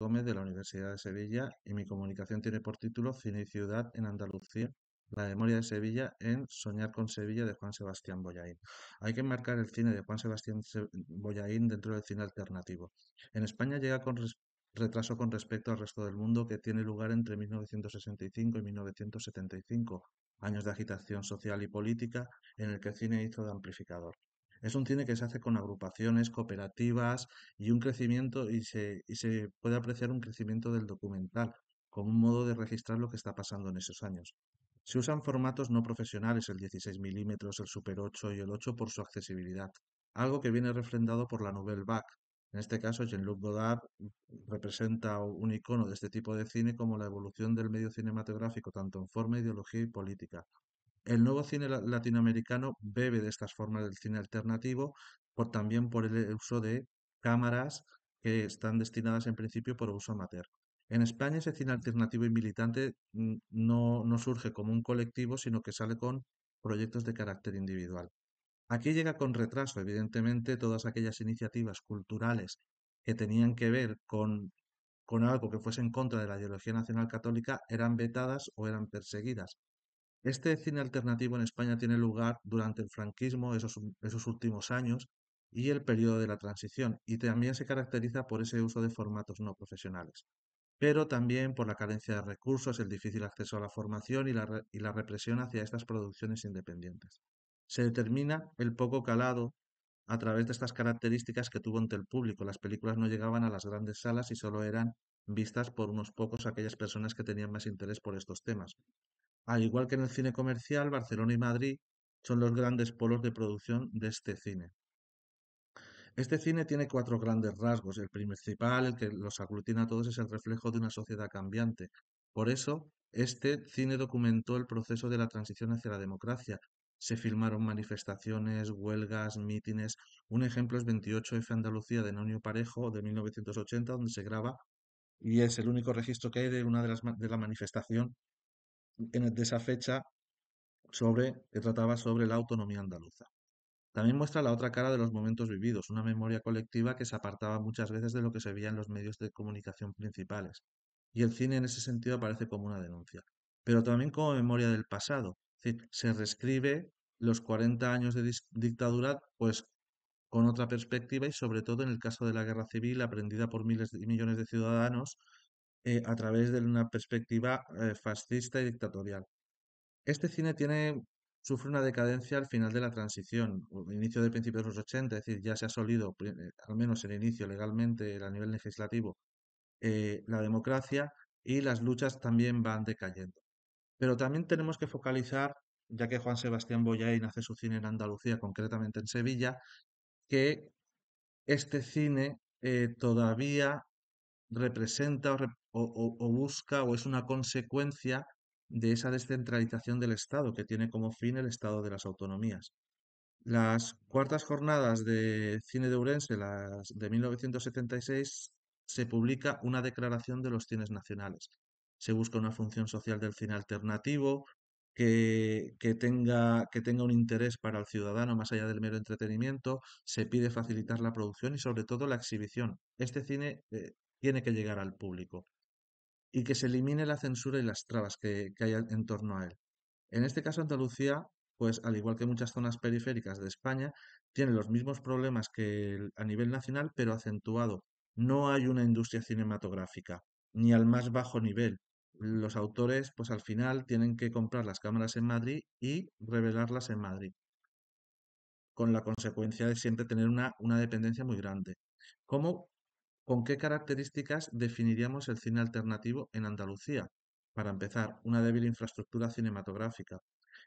Gómez de la Universidad de Sevilla y mi comunicación tiene por título Cine y Ciudad en Andalucía. La memoria de Sevilla en Soñar con Sevilla de Juan Sebastián Boyaín. Hay que enmarcar el cine de Juan Sebastián Boyaín dentro del cine alternativo. En España llega con retraso con respecto al resto del mundo que tiene lugar entre 1965 y 1975, años de agitación social y política en el que el cine hizo de amplificador. Es un cine que se hace con agrupaciones, cooperativas y un crecimiento, y se, puede apreciar un crecimiento del documental, como un modo de registrar lo que está pasando en esos años. Se usan formatos no profesionales, el 16 mm, el Super 8 y el 8 por su accesibilidad, algo que viene refrendado por la Nouvelle Vague. En este caso, Jean-Luc Godard representa un icono de este tipo de cine como la evolución del medio cinematográfico, tanto en forma, ideología y política, el nuevo cine latinoamericano bebe de estas formas del cine alternativo, por, también por el uso de cámaras que están destinadas en principio por uso amateur. En España ese cine alternativo y militante mm, no, surge como un colectivo, sino que sale con proyectos de carácter individual. Aquí llega con retraso, evidentemente, todas aquellas iniciativas culturales que tenían que ver con algo que fuese en contra de la ideología nacional católica eran vetadas o eran perseguidas. Este cine alternativo en España tiene lugar durante el franquismo, esos, últimos años, y el periodo de la transición, y también se caracteriza por ese uso de formatos no profesionales, pero también por la carencia de recursos, el difícil acceso a la formación y la, y la represión hacia estas producciones independientes. Se determina el poco calado a través de estas características que tuvo ante el público. Las películas no llegaban a las grandes salas y solo eran vistas por unos pocos aquellas personas que tenían más interés por estos temas. Al igual que en el cine comercial, Barcelona y Madrid son los grandes polos de producción de este cine. Este cine tiene cuatro grandes rasgos. El principal, el que los aglutina a todos, es el reflejo de una sociedad cambiante. Por eso, este cine documentó el proceso de la transición hacia la democracia. Se filmaron manifestaciones, huelgas, mítines. Un ejemplo es 28F Andalucía de Nonio Parejo de 1980, donde se graba y es el único registro que hay de una de las de la manifestación de esa fecha sobre, que trataba sobre la autonomía andaluza. También muestra la otra cara de los momentos vividos, una memoria colectiva que se apartaba muchas veces de lo que se veía en los medios de comunicación principales, y el cine en ese sentido aparece como una denuncia, pero también como memoria del pasado, se reescribe los 40 años de dictadura pues con otra perspectiva y sobre todo en el caso de la guerra civil aprendida por miles y millones de ciudadanos eh, a través de una perspectiva eh, fascista y dictatorial. Este cine sufre una decadencia al final de la transición, inicio de principios de los 80, es decir, ya se ha solido, eh, al menos el inicio legalmente a nivel legislativo, la democracia y las luchas también van decayendo. Pero también tenemos que focalizar, ya que Juan Sebastián Boyain hace su cine en Andalucía, concretamente en Sevilla, que este cine todavía representa o, representa o, busca o es una consecuencia de esa descentralización del Estado que tiene como fin el Estado de las autonomías. Las cuartas jornadas de cine de Urense, las de 1976, se publica una declaración de los cines nacionales. Se busca una función social del cine alternativo que, tenga, que tenga un interés para el ciudadano más allá del mero entretenimiento. Se pide facilitar la producción y sobre todo la exhibición. Este cine eh, tiene que llegar al público y que se elimine la censura y las trabas que, hay en torno a él. En este caso, Andalucía, pues al igual que muchas zonas periféricas de España, tiene los mismos problemas que a nivel nacional, pero acentuado. No hay una industria cinematográfica, ni al más bajo nivel. Los autores, pues al final, tienen que comprar las cámaras en Madrid y revelarlas en Madrid, con la consecuencia de siempre tener una, una dependencia muy grande. ¿Cómo...? ¿Con qué características definiríamos el cine alternativo en Andalucía? Para empezar, una débil infraestructura cinematográfica.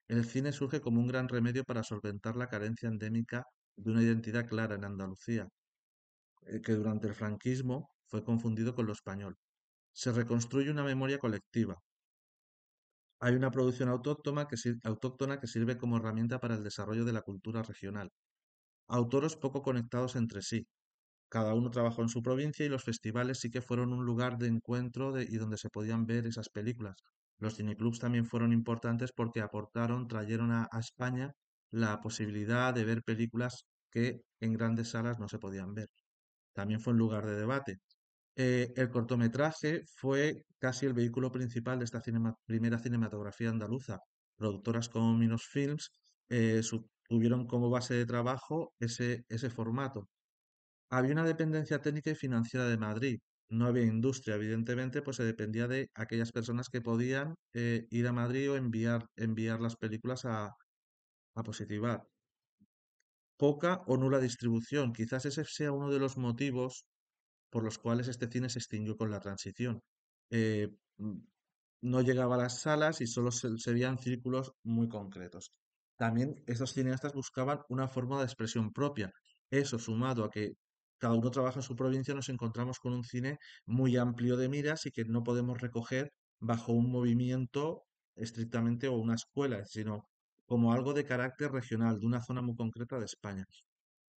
El cine surge como un gran remedio para solventar la carencia endémica de una identidad clara en Andalucía, eh, que durante el franquismo fue confundido con lo español. Se reconstruye una memoria colectiva. Hay una producción autóctona que, autóctona que sirve como herramienta para el desarrollo de la cultura regional. Autores poco conectados entre sí, cada uno trabajó en su provincia y los festivales sí que fueron un lugar de encuentro y donde se podían ver esas películas. Los cineclubs también fueron importantes porque aportaron, trajeron a, España la posibilidad de ver películas que en grandes salas no se podían ver. También fue un lugar de debate. Eh, el cortometraje fue casi el vehículo principal de esta primera cinematografía andaluza. Productoras como Minos Films eh, tuvieron como base de trabajo ese formato. Había una dependencia técnica y financiera de Madrid. No había industria, evidentemente, pues se dependía de aquellas personas que podían eh, ir a Madrid o enviar, enviar las películas a, positivar. Poca o nula distribución. Quizás ese sea uno de los motivos por los cuales este cine se extinguió con la transición. Eh, mm, no llegaba a las salas y solo se, se, veían círculos muy concretos. También estos cineastas buscaban una forma de expresión propia. Eso sumado a que cada uno trabaja en su provincia, nos encontramos con un cine muy amplio de miras y que no podemos recoger bajo un movimiento estrictamente o una escuela, sino como algo de carácter regional, de una zona muy concreta de España.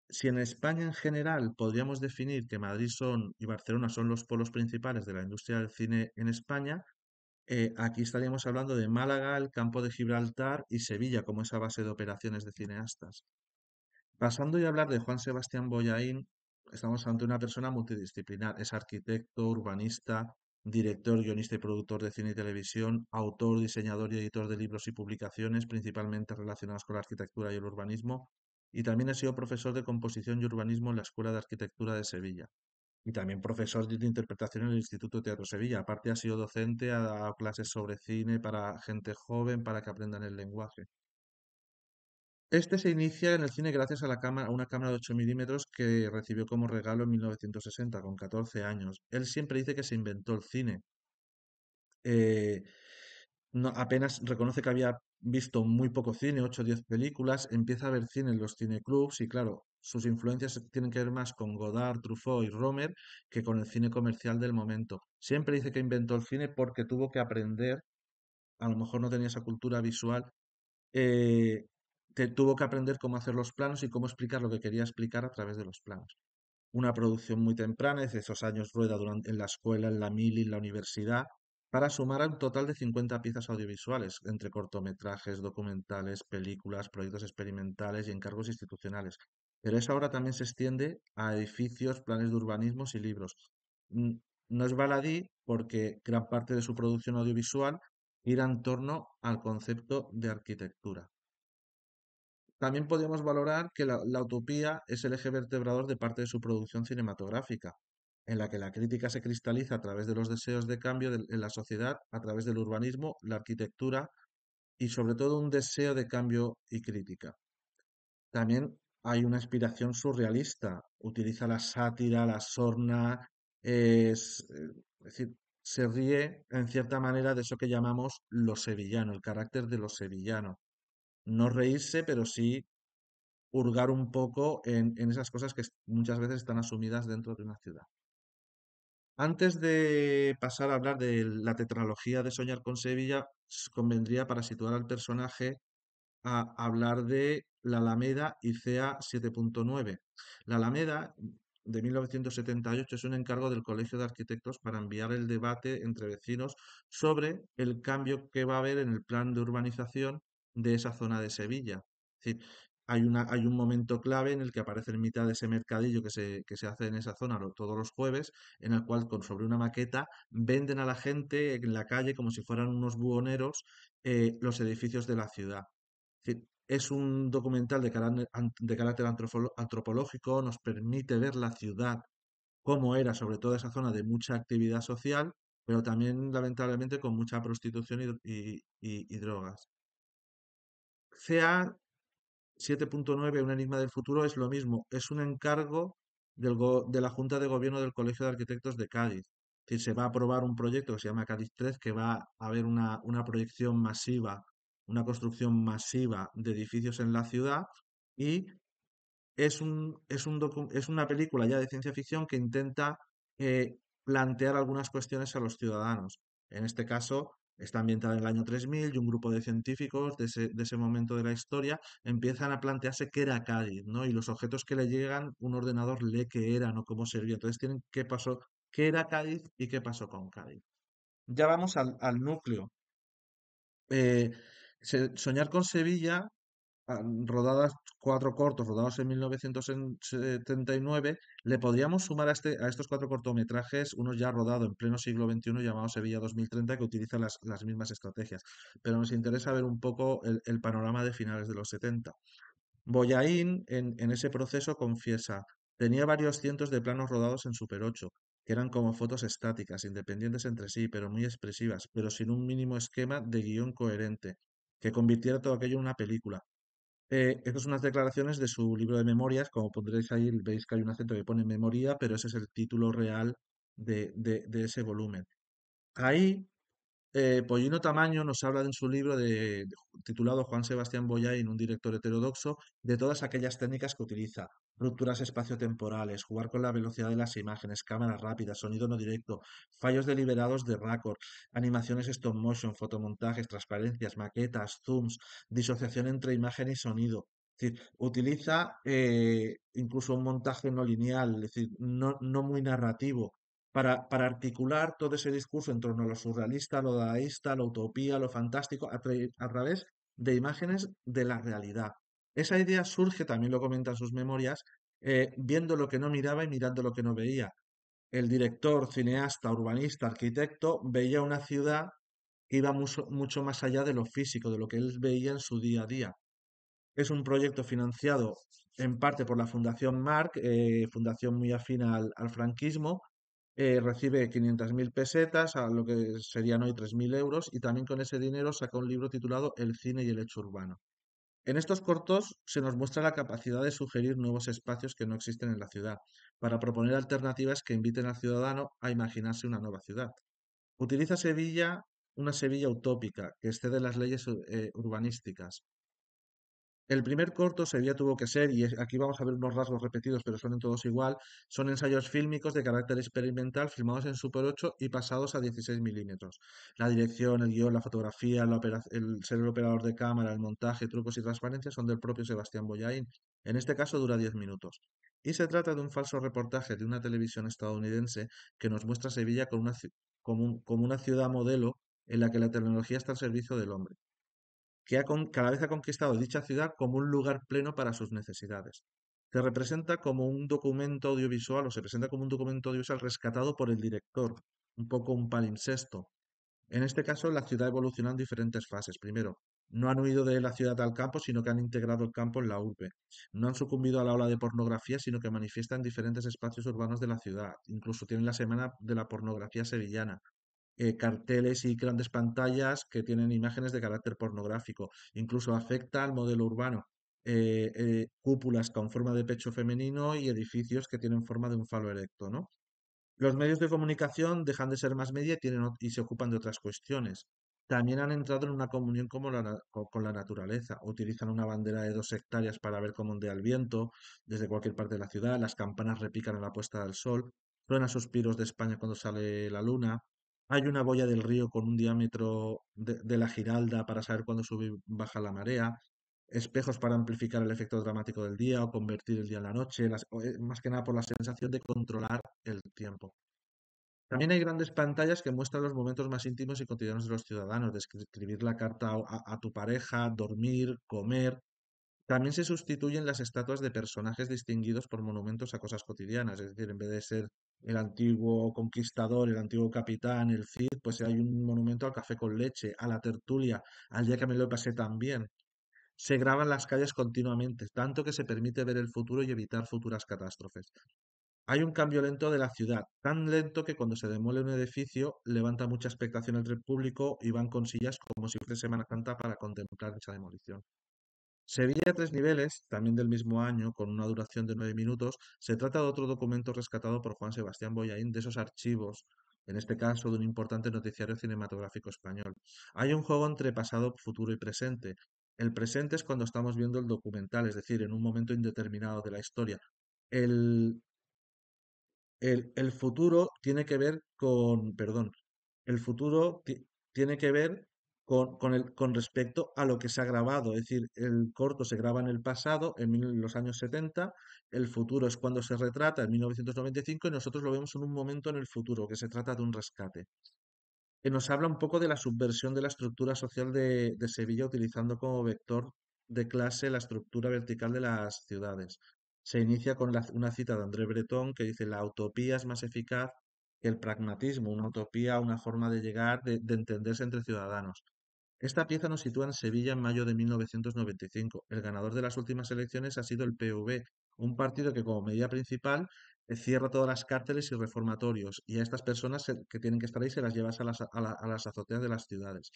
Si en España en general podríamos definir que Madrid son y Barcelona son los polos principales de la industria del cine en España, eh, aquí estaríamos hablando de Málaga, el campo de Gibraltar y Sevilla como esa base de operaciones de cineastas. Pasando y hablar de Juan Sebastián Boyaín, estamos ante una persona multidisciplinar. Es arquitecto, urbanista, director, guionista y productor de cine y televisión, autor, diseñador y editor de libros y publicaciones, principalmente relacionados con la arquitectura y el urbanismo, y también ha sido profesor de composición y urbanismo en la Escuela de Arquitectura de Sevilla. Y también profesor de interpretación en el Instituto Teatro Sevilla. Aparte ha sido docente, ha dado clases sobre cine para gente joven, para que aprendan el lenguaje. Este se inicia en el cine gracias a, la cámara, una cámara de 8 milímetros que recibió como regalo en 1960, con 14 años. Él siempre dice que se inventó el cine. Eh, no, apenas reconoce que había visto muy poco cine, 8 o 10 películas, empieza a ver cine en los cineclubs y claro, sus influencias tienen que ver más con Godard, Truffaut y Romer que con el cine comercial del momento. Siempre dice que inventó el cine porque tuvo que aprender, a lo mejor no tenía esa cultura visual, eh, tuvo que aprender cómo hacer los planos y cómo explicar lo que quería explicar a través de los planos. Una producción muy temprana, desde esos años rueda durante, en la escuela, en la mili, en la universidad, para sumar a un total de 50 piezas audiovisuales, entre cortometrajes, documentales, películas, proyectos experimentales y encargos institucionales. Pero eso ahora también se extiende a edificios, planes de urbanismos y libros. No es baladí porque gran parte de su producción audiovisual irá en torno al concepto de arquitectura. También podemos valorar que la, utopía es el eje vertebrador de parte de su producción cinematográfica, en la que la crítica se cristaliza a través de los deseos de cambio en la sociedad, a través del urbanismo, la arquitectura y sobre todo un deseo de cambio y crítica. También hay una inspiración surrealista, utiliza la sátira, la sorna, es, decir, se ríe en cierta manera de eso que llamamos lo sevillano, el carácter de lo sevillano, no reírse, pero sí hurgar un poco en, esas cosas que muchas veces están asumidas dentro de una ciudad. Antes de pasar a hablar de la tetralogía de Soñar con Sevilla, convendría para situar al personaje a hablar de la Alameda ICA 7.9. La Alameda de 1978 es un encargo del Colegio de Arquitectos para enviar el debate entre vecinos sobre el cambio que va a haber en el plan de urbanización de esa zona de Sevilla. hay, hay un momento clave en el que aparece en mitad de ese mercadillo que se, que se hace en esa zona todos los jueves, en el cual con sobre una maqueta venden a la gente en la calle como si fueran unos buhoneros eh, los edificios de la ciudad. Es un documental de, carácter antropológico, nos permite ver la ciudad, como era, sobre todo esa zona de mucha actividad social, pero también lamentablemente con mucha prostitución y drogas. CA 7.9, Un enigma del futuro, es lo mismo, es un encargo de la Junta de Gobierno del Colegio de Arquitectos de Cádiz. Que se va a aprobar un proyecto que se llama Cádiz 3, que va a haber una, una proyección masiva, una construcción masiva de edificios en la ciudad y es, un, es, un es una película ya de ciencia ficción que intenta eh, plantear algunas cuestiones a los ciudadanos. En este caso, Está ambientada en el año 3000 y un grupo de científicos de ese, momento de la historia empiezan a plantearse qué era Cádiz, ¿no? Y los objetos que le llegan, un ordenador lee qué era, no cómo servía. Entonces tienen qué pasó, qué era Cádiz y qué pasó con Cádiz. Ya vamos al, núcleo. Eh, soñar con Sevilla rodadas cuatro cortos rodados en 1979, le podríamos sumar a, este, a estos cuatro cortometrajes uno ya rodado en pleno siglo XXI llamado Sevilla 2030 que utiliza las, las mismas estrategias, pero nos interesa ver un poco el, panorama de finales de los 70. Boyain en, en ese proceso confiesa, tenía varios cientos de planos rodados en Super 8, que eran como fotos estáticas, independientes entre sí, pero muy expresivas, pero sin un mínimo esquema de guión coherente que convirtiera todo aquello en una película. Eh, estas son unas declaraciones de su libro de memorias, como pondréis ahí, veis que hay un acento que pone memoria, pero ese es el título real de, ese volumen. Ahí, eh, Pollino pues Tamaño nos habla en su libro titulado Juan Sebastián Boyá un director heterodoxo de todas aquellas técnicas que utiliza rupturas espaciotemporales, jugar con la velocidad de las imágenes, cámaras rápidas, sonido no directo, fallos deliberados de raccord, animaciones stop motion, fotomontajes, transparencias, maquetas, zooms, disociación entre imagen y sonido. Es decir, utiliza eh, incluso un montaje no lineal, es decir, no, muy narrativo, para, articular todo ese discurso en torno a lo surrealista, lo dadaísta, lo utopía, lo fantástico, a través de imágenes de la realidad. Esa idea surge, también lo comenta sus memorias, eh, viendo lo que no miraba y mirando lo que no veía. El director, cineasta, urbanista, arquitecto, veía una ciudad que iba mucho, más allá de lo físico, de lo que él veía en su día a día. Es un proyecto financiado en parte por la Fundación Marc, eh, fundación muy afina al, franquismo, eh, recibe 500.000 pesetas, a lo que serían hoy 3.000 euros, y también con ese dinero saca un libro titulado El cine y el hecho urbano. En estos cortos se nos muestra la capacidad de sugerir nuevos espacios que no existen en la ciudad, para proponer alternativas que inviten al ciudadano a imaginarse una nueva ciudad. Utiliza Sevilla una Sevilla utópica, que excede las leyes eh, urbanísticas, el primer corto Sevilla tuvo que ser, y aquí vamos a ver unos rasgos repetidos, pero son todos igual, son ensayos fílmicos de carácter experimental filmados en Super 8 y pasados a 16 milímetros. La dirección, el guión, la fotografía, el ser el operador de cámara, el montaje, trucos y transparencias son del propio Sebastián Boyain. En este caso dura 10 minutos. Y se trata de un falso reportaje de una televisión estadounidense que nos muestra Sevilla como una ciudad modelo en la que la tecnología está al servicio del hombre que cada vez ha conquistado dicha ciudad como un lugar pleno para sus necesidades. Se representa como un documento audiovisual o se presenta como un documento audiovisual rescatado por el director, un poco un palimpsesto. En este caso, la ciudad evoluciona en diferentes fases. Primero, no han huido de la ciudad al campo, sino que han integrado el campo en la urbe. No han sucumbido a la ola de pornografía, sino que manifiestan diferentes espacios urbanos de la ciudad. Incluso tienen la semana de la pornografía sevillana. Eh, carteles y grandes pantallas que tienen imágenes de carácter pornográfico. Incluso afecta al modelo urbano. Eh, eh, cúpulas con forma de pecho femenino y edificios que tienen forma de un falo erecto, ¿no? Los medios de comunicación dejan de ser más media y, tienen, y se ocupan de otras cuestiones. También han entrado en una comunión con la naturaleza. Utilizan una bandera de dos hectáreas para ver cómo ondea el viento desde cualquier parte de la ciudad. Las campanas repican en la puesta del sol. Suena suspiros de España cuando sale la luna. Hay una boya del río con un diámetro de, la giralda para saber cuándo sube y baja la marea, espejos para amplificar el efecto dramático del día o convertir el día en la noche, eh, más que nada por la sensación de controlar el tiempo. También hay grandes pantallas que muestran los momentos más íntimos y cotidianos de los ciudadanos, de escribir la carta a tu pareja, dormir, comer. También se sustituyen las estatuas de personajes distinguidos por monumentos a cosas cotidianas, es decir, en vez de ser el antiguo conquistador, el antiguo capitán, el Cid, pues hay un monumento al café con leche, a la tertulia, al día que me lo pasé también. Se graban las calles continuamente, tanto que se permite ver el futuro y evitar futuras catástrofes. Hay un cambio lento de la ciudad, tan lento que cuando se demole un edificio levanta mucha expectación entre el público y van con sillas como si fuese Semana Santa para contemplar esa demolición. Sevilla tres niveles, también del mismo año, con una duración de nueve minutos, se trata de otro documento rescatado por Juan Sebastián Boyaín de esos archivos, en este caso de un importante noticiario cinematográfico español. Hay un juego entre pasado, futuro y presente. El presente es cuando estamos viendo el documental, es decir, en un momento indeterminado de la historia. El, el, el futuro tiene que ver con, perdón, el futuro tiene que ver con, respecto a lo que se ha grabado. Es decir, el corto se graba en el pasado, en los años 70, el futuro es cuando se retrata, en 1995, y nosotros lo vemos en un momento en el futuro, que se trata de un rescate. Que nos habla un poco de la subversión de la estructura social de, Sevilla utilizando como vector de clase la estructura vertical de las ciudades. Se inicia con una cita de André Breton que dice, la utopía es más eficaz que el pragmatismo, una utopía, una forma de llegar, de entenderse entre ciudadanos. Esta pieza nos sitúa en Sevilla en mayo de 1995. El ganador de las últimas elecciones ha sido el PV, un partido que como medida principal eh, cierra todas las cárteles y reformatorios y a estas personas que tienen que estar ahí se las lleva a las, azoteas de las ciudades.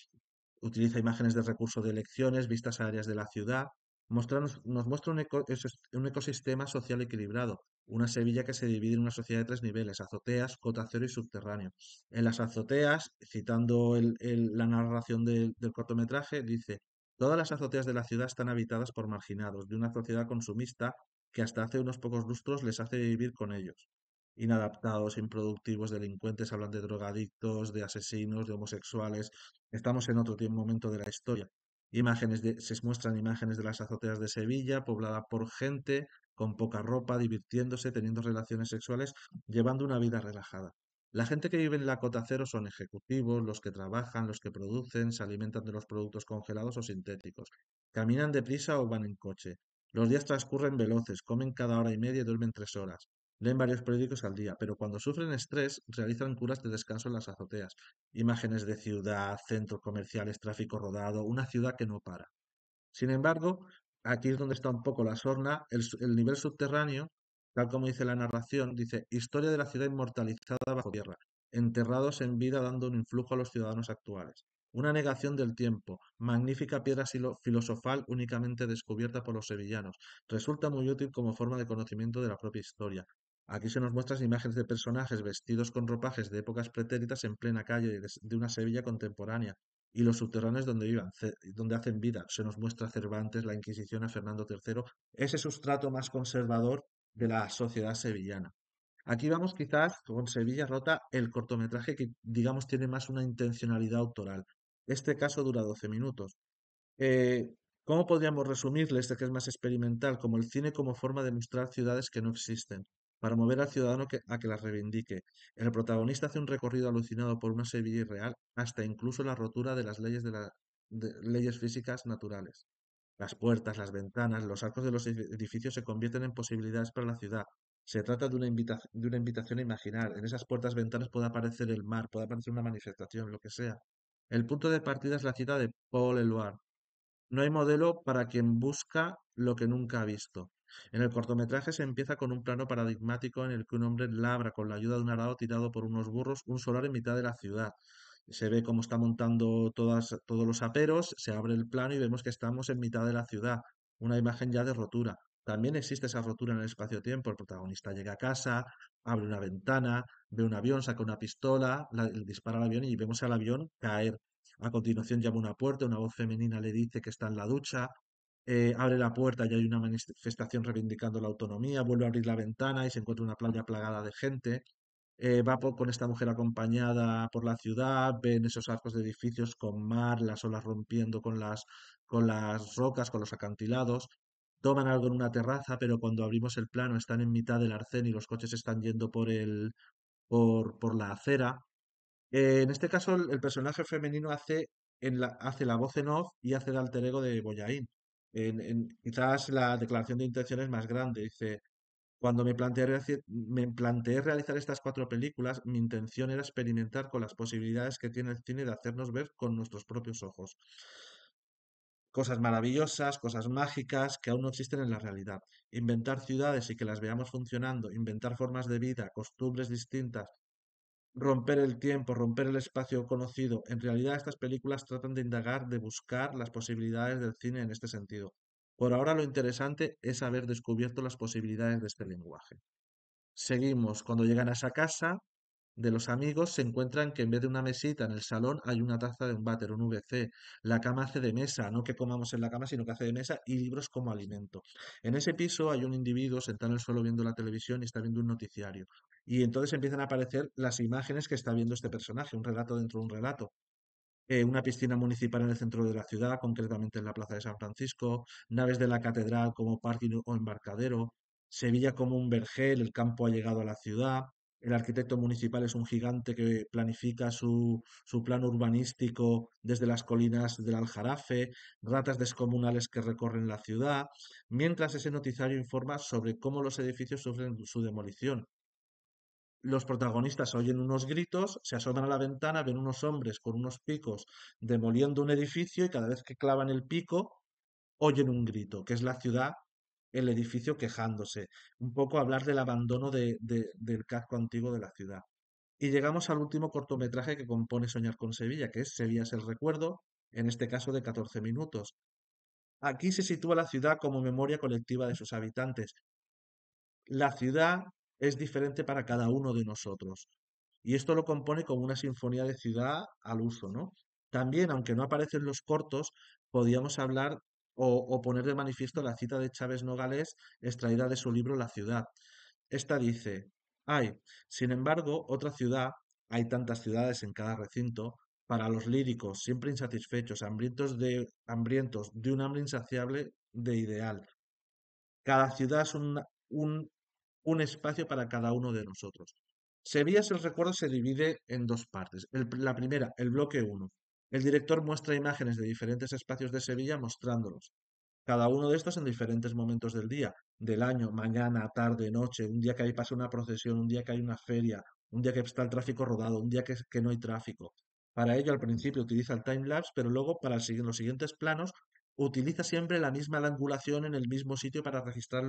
Utiliza imágenes de recursos de elecciones, vistas a áreas de la ciudad, nos muestra un, ecosistema social equilibrado, una Sevilla que se divide en una sociedad de tres niveles, azoteas, cota cero y subterráneo. En las azoteas, citando la narración del, del cortometraje, dice, todas las azoteas de la ciudad están habitadas por marginados de una sociedad consumista que hasta hace unos pocos lustros les hace vivir con ellos. Inadaptados, improductivos, delincuentes, hablan de drogadictos, de asesinos, de homosexuales. Estamos en otro momento de la historia. Imágenes se muestran imágenes de las azoteas de Sevilla, poblada por gente con poca ropa, divirtiéndose, teniendo relaciones sexuales, llevando una vida relajada. La gente que vive en la cota cero son ejecutivos, los que trabajan, los que producen, se alimentan de los productos congelados o sintéticos, caminan deprisa o van en coche. Los días transcurren veloces, comen cada hora y media y duermen tres horas. Leen varios periódicos al día, pero cuando sufren estrés realizan curas de descanso en las azoteas. Imágenes de ciudad, centros comerciales, tráfico rodado, una ciudad que no para. Sin embargo, aquí es donde está un poco la sorna, el, nivel subterráneo, tal como dice la narración, dice historia de la ciudad inmortalizada bajo tierra, enterrados en vida dando un influjo a los ciudadanos actuales. Una negación del tiempo, magnífica piedra filosofal únicamente descubierta por los sevillanos, resulta muy útil como forma de conocimiento de la propia historia, Aquí se nos muestran imágenes de personajes vestidos con ropajes de épocas pretéritas en plena calle de una Sevilla contemporánea y los subterráneos donde vivan, donde hacen vida. Se nos muestra Cervantes, la Inquisición a Fernando III, ese sustrato más conservador de la sociedad sevillana. Aquí vamos quizás con Sevilla Rota, el cortometraje que digamos tiene más una intencionalidad autoral. Este caso dura 12 minutos. Eh, ¿Cómo podríamos resumirle este que es más experimental? Como el cine como forma de mostrar ciudades que no existen para mover al ciudadano a que las reivindique. El protagonista hace un recorrido alucinado por una Sevilla irreal hasta incluso la rotura de las leyes, de leyes físicas naturales. Las puertas, las ventanas, los arcos de los edificios se convierten en posibilidades para la ciudad. Se trata de una, invitación a imaginar. En esas puertas, ventanas puede aparecer el mar, puede aparecer una manifestación, lo que sea. El punto de partida es la ciudad de Paul Eluard. No hay modelo para quien busca lo que nunca ha visto. En el cortometraje se empieza con un plano paradigmático en el que un hombre labra con la ayuda de un arado tirado por unos burros un solar en mitad de la ciudad. Se ve cómo está montando todos los aperos, se abre el plano y vemos que estamos en mitad de la ciudad, una imagen ya de rotura. También existe esa rotura en el espacio-tiempo. El protagonista llega a casa, abre una ventana, ve un avión, saca una pistola, dispara al avión y vemos al avión caer. A continuación llama una puerta, una voz femenina le dice que está en la ducha, eh, abre la puerta y hay una manifestación reivindicando la autonomía, vuelve a abrir la ventana y se encuentra una playa plagada de gente. Eh, va con esta mujer acompañada por la ciudad, ven esos arcos de edificios con mar, las olas rompiendo con las, con las rocas, con los acantilados. Toman algo en una terraza, pero cuando abrimos el plano están en mitad del arcén y los coches están yendo por, el, por, por la acera. Eh, en este caso, el, personaje femenino hace, en la, hace la voz en off y hace el alter ego de Boyaín en, en, quizás la declaración de intenciones más grande. Dice, cuando me planteé, me planteé realizar estas cuatro películas, mi intención era experimentar con las posibilidades que tiene el cine de hacernos ver con nuestros propios ojos. Cosas maravillosas, cosas mágicas que aún no existen en la realidad. Inventar ciudades y que las veamos funcionando, inventar formas de vida, costumbres distintas, romper el tiempo, romper el espacio conocido. En realidad estas películas tratan de indagar, de buscar las posibilidades del cine en este sentido. Por ahora lo interesante es haber descubierto las posibilidades de este lenguaje. Seguimos, cuando llegan a esa casa de los amigos se encuentran que en vez de una mesita en el salón hay una taza de un váter, un VC. La cama hace de mesa, no que comamos en la cama, sino que hace de mesa y libros como alimento. En ese piso hay un individuo sentado en el suelo viendo la televisión y está viendo un noticiario. Y entonces empiezan a aparecer las imágenes que está viendo este personaje, un relato dentro de un relato. Eh, una piscina municipal en el centro de la ciudad, concretamente en la Plaza de San Francisco, naves de la catedral como parking o embarcadero, Sevilla como un vergel, el campo ha llegado a la ciudad, el arquitecto municipal es un gigante que planifica su, su plan urbanístico desde las colinas del Aljarafe, ratas descomunales que recorren la ciudad, mientras ese noticiario informa sobre cómo los edificios sufren su demolición. Los protagonistas oyen unos gritos, se asoman a la ventana, ven unos hombres con unos picos demoliendo un edificio y cada vez que clavan el pico oyen un grito, que es la ciudad, el edificio quejándose. Un poco hablar del abandono del casco antiguo de la ciudad. Y llegamos al último cortometraje que compone Soñar con Sevilla, que es Sevilla es el recuerdo, en este caso de 14 minutos. Aquí se sitúa la ciudad como memoria colectiva de sus habitantes. La ciudad es diferente para cada uno de nosotros. Y esto lo compone como una sinfonía de ciudad al uso, ¿no? También, aunque no aparecen los cortos, podíamos hablar o, poner de manifiesto la cita de Chávez Nogales extraída de su libro La ciudad. Esta dice, hay, sin embargo, otra ciudad, hay tantas ciudades en cada recinto, para los líricos, siempre insatisfechos, hambrientos de, hambrientos de un hambre insaciable de ideal. Cada ciudad es un un espacio para cada uno de nosotros. si el recuerdo se divide en dos partes. la primera, el bloque 1. El director muestra imágenes de diferentes espacios de Sevilla mostrándolos. Cada uno de estos en diferentes momentos del día, del año, mañana, tarde, noche, un día que hay pasa una procesión, un día que hay una feria, un día que está el tráfico rodado, un día que, no hay tráfico. Para ello al principio utiliza el timelapse, pero luego para seguir los siguientes planos utiliza siempre la misma angulación en el mismo sitio para registrar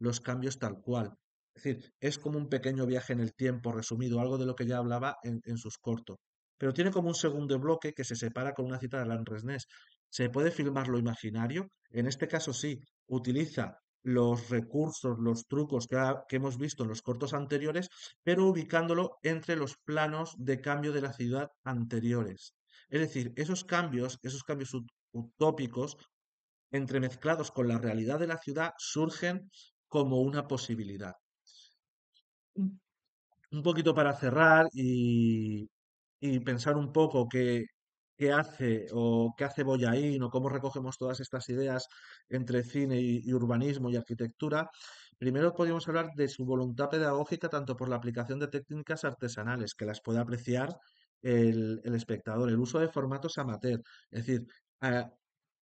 los cambios tal cual. Es decir, es como un pequeño viaje en el tiempo resumido, algo de lo que ya hablaba en, sus cortos. Pero tiene como un segundo bloque que se separa con una cita de Alain Resnés. Se puede filmar lo imaginario. En este caso sí, utiliza los recursos, los trucos que, que, hemos visto en los cortos anteriores, pero ubicándolo entre los planos de cambio de la ciudad anteriores. Es decir, esos cambios, esos cambios utópicos, entremezclados con la realidad de la ciudad, surgen como una posibilidad. Mm. un poquito para cerrar y, pensar un poco qué, hace o qué hace Boyaín o cómo recogemos todas estas ideas entre cine y, urbanismo y arquitectura, primero podríamos hablar de su voluntad pedagógica tanto por la aplicación de técnicas artesanales que las puede apreciar el, el espectador, el uso de formatos amateur, es decir,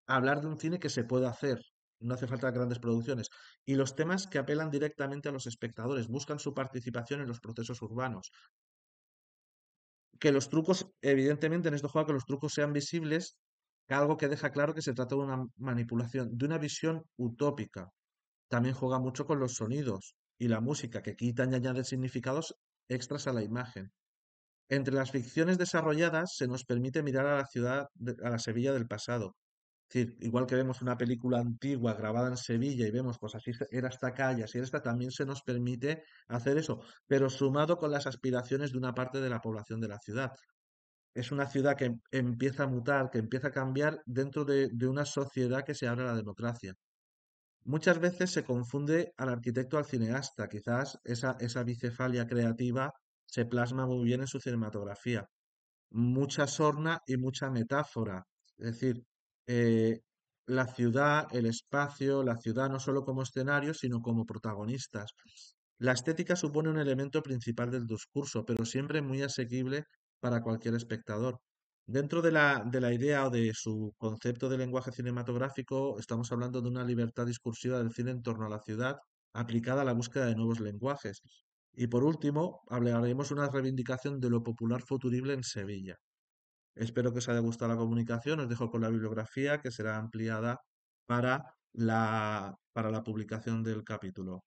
hablar de un cine que se puede hacer, no hace falta grandes producciones. Y los temas que apelan directamente a los espectadores, buscan su participación en los procesos urbanos. Que los trucos, evidentemente en esto juego, que los trucos sean visibles, algo que deja claro que se trata de una manipulación, de una visión utópica. También juega mucho con los sonidos y la música, que quitan y añaden significados extras a la imagen. Entre las ficciones desarrolladas se nos permite mirar a la ciudad, a la Sevilla del pasado, decir, igual que vemos una película antigua grabada en Sevilla y vemos, cosas así era esta calle, y era esta, también se nos permite hacer eso, pero sumado con las aspiraciones de una parte de la población de la ciudad. Es una ciudad que em, empieza a mutar, que empieza a cambiar dentro de, de una sociedad que se abre a la democracia. Muchas veces se confunde al arquitecto al cineasta, quizás esa, esa bicefalia creativa se plasma muy bien en su cinematografía. Mucha sorna y mucha metáfora, es decir, eh, la ciudad, el espacio, la ciudad no solo como escenario, sino como protagonistas. La estética supone un elemento principal del discurso, pero siempre muy asequible para cualquier espectador. Dentro de la, de la idea o de su concepto de lenguaje cinematográfico, estamos hablando de una libertad discursiva del cine en torno a la ciudad, aplicada a la búsqueda de nuevos lenguajes. Y por último, hablaremos una reivindicación de lo popular futurible en Sevilla. Espero que os haya gustado la comunicación. Os dejo con la bibliografía que será ampliada para la, para la publicación del capítulo.